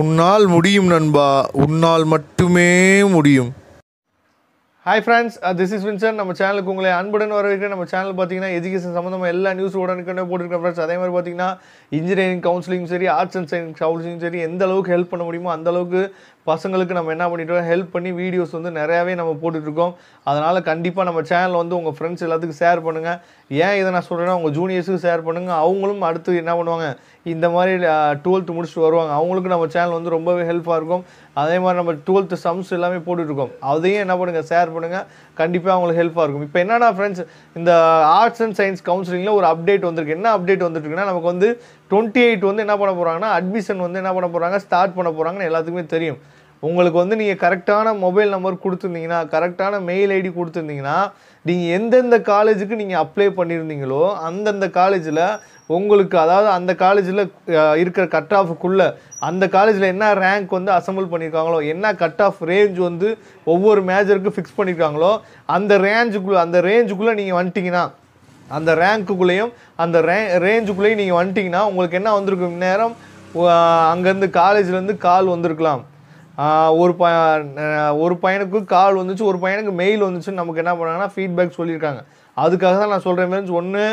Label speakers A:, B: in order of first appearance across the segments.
A: உன்னால் முடியும் நண்பா உன்னால் மட்டுமே முடியும் hi friends this is Vincent நம்ம சேனலுக்கு உங்களை அன்புடன் வரவேற்கிற நம்ம சேனல் பார்த்தீங்கன்னா எஜுகேஷன் சம்மந்தமாக எல்லா நியூஸ் உடனுக்குன்னே போட்டுருக்கேன் ஃப்ரெண்ட்ஸ் அதே மாதிரி பார்த்தீங்கன்னா இன்ஜினியரிங் கவுன்சிலிங் சரி ஆர்ட்ஸ் அண்ட் சயின்ஸ் கவுன்சிலிங் சரி எந்த அளவுக்கு ஹெல்ப் பண்ண முடியுமோ அந்த அளவுக்கு பசங்களுக்கு நம்ம என்ன பண்ணிட்டோம் ஹெல்ப் பண்ணி வீடியோஸ் வந்து நிறையாவே நம்ம போட்டுட்ருக்கோம் அதனால் கண்டிப்பாக நம்ம சேனல் வந்து உங்கள் ஃப்ரெண்ட்ஸ் எல்லாத்துக்கும் ஷேர் பண்ணுங்கள் ஏன் இதை நான் சொல்கிறேன்னா உங்கள் ஜூனியர்ஸுக்கு ஷேர் பண்ணுங்கள் அவங்களும் அடுத்து என்ன பண்ணுவாங்க இந்த மாதிரி டுவெல்த்து முடிச்சுட்டு வருவாங்க அவங்களுக்கு நம்ம சேனல் வந்து ரொம்பவே ஹெல்ப்பாக இருக்கும் அதே மாதிரி நம்ம டுவெல்த்து சம்ஸ் எல்லாமே போட்டுட்ருக்கோம் அதையும் என்ன பண்ணுங்கள் ஷேர் பண்ணுங்கள் கண்டிப்பாக அவங்களுக்கு ஹெல்ப்பாக இருக்கும் இப்போ என்னன்னா ஃப்ரெண்ட்ஸ் இந்த ஆர்ட்ஸ் அண்ட் சயின்ஸ் கவுன்சிலிங்கில் ஒரு அப்டேட் வந்திருக்கு என்ன அப்டேட் வந்துருக்குன்னா நமக்கு வந்து டுவெண்ட்டி எயிட் வந்து என்ன பண்ண போகிறாங்கன்னா அட்மிஷன் வந்து என்ன பண்ண போகிறாங்க ஸ்டார்ட் பண்ண போகிறாங்கன்னு எல்லாத்துக்குமே தெரியும் உங்களுக்கு வந்து நீங்கள் கரெக்டான மொபைல் நம்பர் கொடுத்துருந்தீங்கன்னா கரெக்டான மெயில் ஐடி கொடுத்துருந்தீங்கன்னா நீங்கள் எந்தெந்த காலேஜுக்கு நீங்கள் அப்ளை பண்ணியிருந்தீங்களோ அந்தந்த காலேஜில் உங்களுக்கு அதாவது அந்த காலேஜில் இருக்கிற கட் ஆஃபுக்குள்ளே அந்த காலேஜில் என்ன ரேங்க் வந்து அசம்பிள் பண்ணியிருக்காங்களோ என்ன கட் ஆஃப் ரேஞ்ச் வந்து ஒவ்வொரு மேஜருக்கு ஃபிக்ஸ் பண்ணியிருக்காங்களோ அந்த ரேஞ்சுக்குள்ளே அந்த ரேஞ்சுக்குள்ளே நீங்கள் வந்துட்டிங்கன்னா அந்த ரேங்க்குள்ளேயும் அந்த ரே ரேஞ்சுக்குள்ளேயும் நீங்கள் வந்துட்டிங்கன்னா உங்களுக்கு என்ன வந்திருக்கும் நேரம் அங்கேருந்து காலேஜ்லேருந்து கால் வந்திருக்கலாம் ஒரு ப ஒரு பையனுக்கு கால் வந்துச்சு ஒரு பையனுக்கு மெயில் வந்துச்சுன்னு நமக்கு என்ன பண்ணாங்கன்னா ஃபீட்பேக் சொல்லியிருக்காங்க அதுக்காக தான் நான் சொல்கிறேன் மாதிரி ஒன்று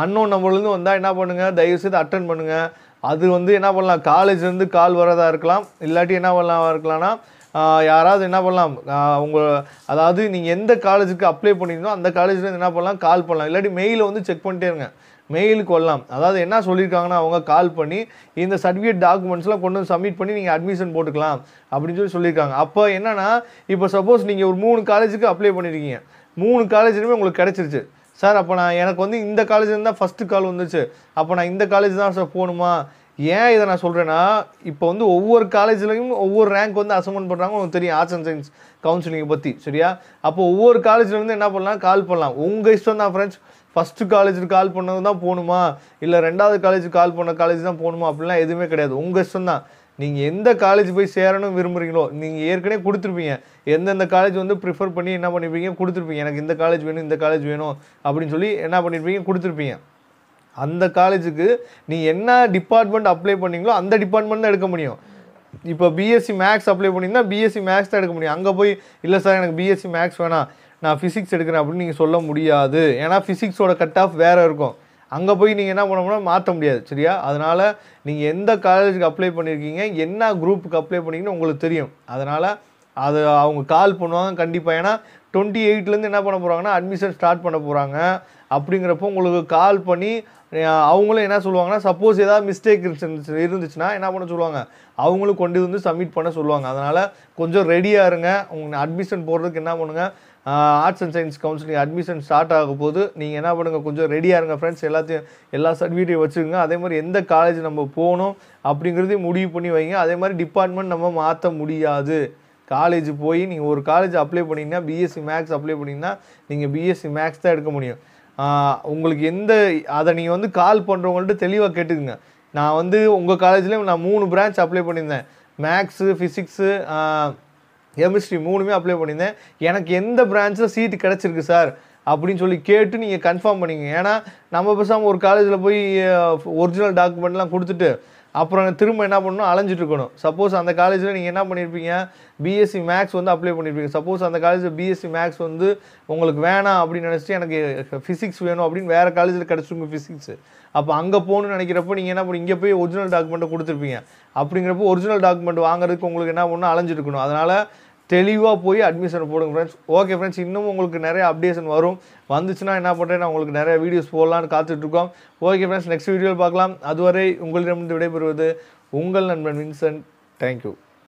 A: அன்னோன் நம்பர்லேருந்து வந்தால் என்ன பண்ணுங்கள் தயவுசெய்து அட்டன் பண்ணுங்கள் அது வந்து என்ன பண்ணலாம் காலேஜ்லேருந்து கால் வரதாக இருக்கலாம் இல்லாட்டி என்ன பண்ணலாம் இருக்கலாம்னா யாராவது என்ன பண்ணலாம் உங்கள் அதாவது நீங்கள் எந்த காலேஜுக்கு அப்ளை பண்ணியிருந்தோ அந்த காலேஜில் என்ன பண்ணலாம் கால் பண்ணலாம் இல்லாட்டி மெயில் வந்து செக் பண்ணிட்டே இருங்க மெயிலுக்கு வரலாம் அதாவது என்ன சொல்லியிருக்காங்கன்னா அவங்க கால் பண்ணி இந்த சர்டிஃபிகேட் டாக்குமெண்ட்ஸ்லாம் கொண்டு வந்து சப்மிட் பண்ணி நீங்கள் அட்மிஷன் போட்டுக்கலாம் அப்படின்னு சொல்லி சொல்லியிருக்காங்க அப்போ என்னென்னா இப்போ சப்போஸ் நீங்கள் ஒரு மூணு காலேஜுக்கு அப்ளை பண்ணியிருக்கீங்க மூணு காலேஜுமே உங்களுக்கு கிடச்சிருச்சு சார் அப்போ நான் எனக்கு வந்து இந்த காலேஜ் தான் ஃபஸ்ட்டு கால் வந்துச்சு அப்போ நான் இந்த காலேஜ் தான் சார் போகணுமா ஏன் இதை நான் சொல்கிறேன்னா இப்போ வந்து ஒவ்வொரு காலேஜ்லேயும் ஒவ்வொரு ரேங்க் வந்து அசமெண்ட் பண்ணுறாங்க உங்களுக்கு தெரியும் ஆர்ட்ஸ் அண்ட் சயின்ஸ் கவுன்சிலிங்கை பற்றி சரியா அப்போ ஒவ்வொரு காலேஜ்லேருந்து என்ன பண்ணலாம் கால் பண்ணலாம் உங்கள் இஷ்டம் தான் ஃப்ரெண்ட்ஸ் ஃபஸ்ட்டு காலேஜுக்கு கால் பண்ணது தான் போகணுமா இல்லை ரெண்டாவது காலேஜுக்கு கால் பண்ண காலேஜ் தான் போகணுமா அப்படிலாம் எதுவுமே கிடையாது உங்கள் இஷ்டம் தான் நீங்கள் எந்த காலேஜ் போய் சேரணும் விரும்புகிறீங்களோ நீங்கள் ஏற்கனவே கொடுத்துருப்பீங்க எந்தெந்த காலேஜ் வந்து ப்ரிஃபர் பண்ணி என்ன பண்ணியிருப்பீங்க கொடுத்துருப்பீங்க எனக்கு இந்த காலேஜ் வேணும் இந்த காலேஜ் வேணும் அப்படின்னு சொல்லி என்ன பண்ணியிருப்பீங்க கொடுத்துருப்பீங்க அந்த காலேஜுக்கு நீ என்ன டிபார்ட்மெண்ட் அப்ளை பண்ணீங்களோ அந்த டிபார்ட்மெண்ட் தான் எடுக்க முடியும் இப்போ பிஎஸ்சி மேக்ஸ் அப்ளை பண்ணிங்கன்னா பிஎஸ்சி மேக்ஸ் தான் எடுக்க முடியும் அங்கே போய் இல்லை சார் எனக்கு பிஎஸ்சி மேக்ஸ் வேணாம் நான் ஃபிசிக்ஸ் எடுக்கிறேன் அப்படின்னு நீங்கள் சொல்ல முடியாது ஏன்னா ஃபிசிக்ஸோட கட் ஆஃப் வேறு இருக்கும் அங்கே போய் நீங்கள் என்ன பண்ண மாற்ற முடியாது சரியா அதனால் நீங்கள் எந்த காலேஜுக்கு அப்ளை பண்ணியிருக்கீங்க என்ன குரூப்புக்கு அப்ளை பண்ணிங்கன்னு உங்களுக்கு தெரியும் அதனால் அது அவங்க கால் பண்ணுவாங்க கண்டிப்பாக ஏன்னா டுவெண்ட்டி எயிட்லேருந்து என்ன பண்ண போகிறாங்கன்னா அட்மிஷன் ஸ்டார்ட் பண்ண போகிறாங்க அப்படிங்கிறப்போ உங்களுக்கு கால் பண்ணி அவங்களும் என்ன சொல்லுவாங்கன்னா சப்போஸ் ஏதாவது மிஸ்டேக் இருந்துச்சு இருந்துச்சுன்னா என்ன பண்ண சொல்லுவாங்க அவங்களும் கொண்டு வந்து சப்மிட் பண்ண சொல்லுவாங்க அதனால் கொஞ்சம் ரெடியாக இருங்க உங்களுக்கு அட்மிஷன் போடுறதுக்கு என்ன பண்ணுங்கள் arts and science counselling admission start ஆக போது நீங்கள் என்ன பண்ணுங்கள் கொஞ்சம் ரெடியாக இருங்க ஃப்ரெண்ட்ஸ் எல்லாத்தையும் எல்லா சர்டிஃபிகேட்டையும் வச்சுக்கோங்க அதே மாதிரி எந்த காலேஜ் நம்ம போகணும் அப்படிங்கிறதையும் முடிவு பண்ணி வைங்க அதே மாதிரி டிபார்ட்மெண்ட் நம்ம மாற்ற முடியாது காலேஜ் போய் நீங்கள் ஒரு காலேஜ் அப்ளை பண்ணிங்கன்னா பிஎஸ்சி மேக்ஸ் அப்ளை பண்ணிங்கன்னா நீங்கள் பிஎஸ்சி மேக்ஸ் தான் எடுக்க முடியும் உங்களுக்கு எந்த அதை நீங்கள் வந்து கால் பண்ணுறவங்கள்ட்ட தெளிவாக கேட்டுக்குங்க நான் வந்து உங்கள் காலேஜ்லேயும் நான் மூணு பிரான்ச் அப்ளை பண்ணியிருந்தேன் மேக்ஸு ஃபிசிக்ஸு கெமிஸ்ட்ரி மூணுமே அப்ளை பண்ணியிருந்தேன் எனக்கு எந்த பிரான்ச்சில் சீட்டு கிடச்சிருக்கு சார் அப்படின்னு சொல்லி கேட்டு நீங்கள் கன்ஃபார்ம் பண்ணிங்க ஏன்னா நம்ம பேசாமல் ஒரு காலேஜில் போய் ஒரிஜினல் டாக்குமெண்ட்லாம் கொடுத்துட்டு அப்புறம் திரும்ப என்ன பண்ணணும் அலைஞ்சிட்டு இருக்கணும் சப்போஸ் அந்த காலேஜில் நீங்கள் என்ன பண்ணியிருப்பீங்க பிஎஸ்சி மேக்ஸ் வந்து அப்ளை பண்ணியிருப்பீங்க சப்போஸ் அந்த காலேஜில் பிஎஸ்சி மேக்ஸ் வந்து உங்களுக்கு வேணாம் அப்படின்னு நினச்சிட்டு எனக்கு ஃபிசிக்ஸ் வேணும் அப்படின்னு வேறு காலேஜில் கிடச்சிருங்க ஃபிசிக்ஸ் அப்போ அங்கே போகணும்னு நினைக்கிறப்ப நீங்கள் என்ன பண்ணி இங்கே போய் ஒரிஜினல் டாக்குமெண்ட்டை கொடுத்துருப்பீங்க அப்படிங்கிறப்போ ஒரிஜினல் டாக்குமெண்ட் வாங்குறதுக்கு உங்களுக்கு என்ன பண்ணணும் அலைஞ்சிருக்கணும் அதனால் தெளிவாக போய் அட்மிஷன் போடுங்க ஃப்ரெண்ட்ஸ் ஓகே ஃப்ரெண்ட்ஸ் இன்னும் உங்களுக்கு நிறைய அப்டேஷன் வரும் வந்துச்சுன்னா என்ன பண்ணுறேன் நான் உங்களுக்கு நிறைய வீடியோஸ் போடலான்னு காத்துட்ருக்கோம் ஓகே ஃப்ரெண்ட்ஸ் நெக்ஸ்ட் வீடியோவில் பார்க்கலாம் அதுவரை உங்களிடமிருந்து விடைபெறுவது உங்கள் நண்பன் வின்சென்ட் தேங்க்யூ